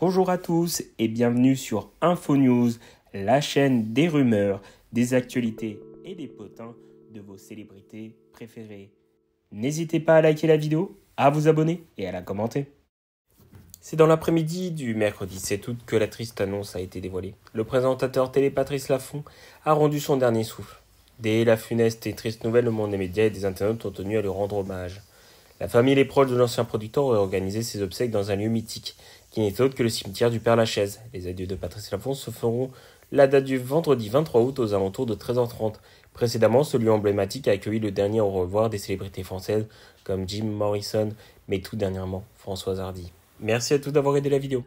Bonjour à tous et bienvenue sur InfoNews, la chaîne des rumeurs, des actualités et des potins de vos célébrités préférées. N'hésitez pas à liker la vidéo, à vous abonner et à la commenter. C'est dans l'après-midi du mercredi 7 août que la triste annonce a été dévoilée. Le présentateur télé Patrice Laffont a rendu son dernier souffle. Dès la funeste et triste nouvelle, le monde des médias et des internautes ont tenu à lui rendre hommage. La famille et les proches de l'ancien producteur auraient organisé ses obsèques dans un lieu mythique, qui n'est autre que le cimetière du Père Lachaise. Les adieux de Patrice Lafonce se feront la date du vendredi 23 août aux alentours de 13h30. Précédemment, ce lieu emblématique a accueilli le dernier au revoir des célébrités françaises comme Jim Morrison, mais tout dernièrement Françoise Hardy. Merci à tous d'avoir aidé la vidéo.